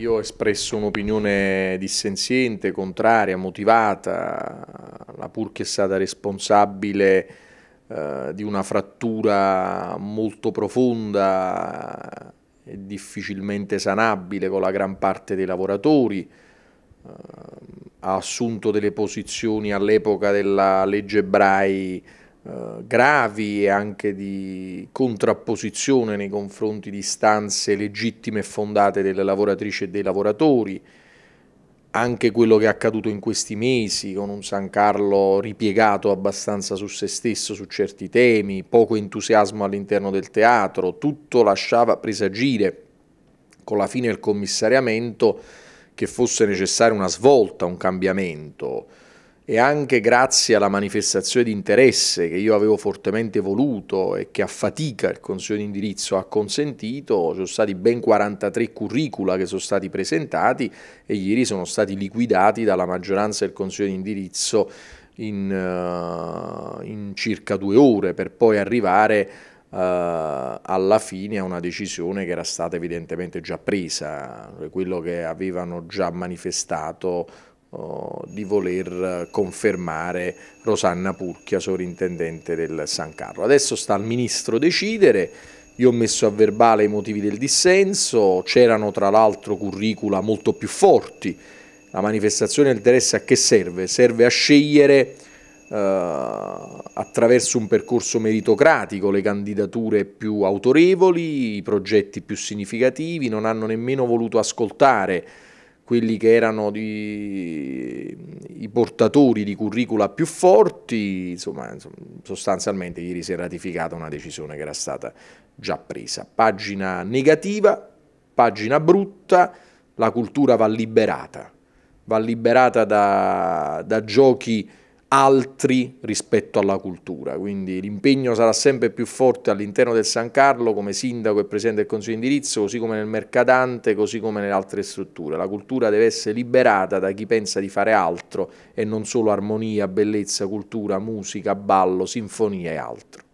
Io ho espresso un'opinione dissenziente, contraria, motivata, la pur che è stata responsabile eh, di una frattura molto profonda e difficilmente sanabile con la gran parte dei lavoratori, eh, ha assunto delle posizioni all'epoca della legge Brai eh, gravi e anche di contrapposizione nei confronti di istanze legittime e fondate delle lavoratrici e dei lavoratori, anche quello che è accaduto in questi mesi con un San Carlo ripiegato abbastanza su se stesso su certi temi, poco entusiasmo all'interno del teatro, tutto lasciava presagire con la fine del commissariamento che fosse necessaria una svolta, un cambiamento e anche grazie alla manifestazione di interesse che io avevo fortemente voluto e che a fatica il Consiglio di indirizzo ha consentito, sono stati ben 43 curricula che sono stati presentati e ieri sono stati liquidati dalla maggioranza del Consiglio di indirizzo in, uh, in circa due ore per poi arrivare Uh, alla fine a una decisione che era stata evidentemente già presa, quello che avevano già manifestato di voler confermare Rosanna Purchia, sovrintendente del San Carlo. Adesso sta al Ministro decidere, io ho messo a verbale i motivi del dissenso, c'erano tra l'altro curricula molto più forti, la manifestazione di interesse a che serve? Serve a scegliere eh, attraverso un percorso meritocratico le candidature più autorevoli, i progetti più significativi, non hanno nemmeno voluto ascoltare quelli che erano di, i portatori di curricula più forti, insomma, sostanzialmente ieri si è ratificata una decisione che era stata già presa. Pagina negativa, pagina brutta, la cultura va liberata, va liberata da, da giochi altri rispetto alla cultura, quindi l'impegno sarà sempre più forte all'interno del San Carlo come sindaco e presidente del Consiglio di indirizzo, così come nel mercadante, così come nelle altre strutture. La cultura deve essere liberata da chi pensa di fare altro e non solo armonia, bellezza, cultura, musica, ballo, sinfonia e altro.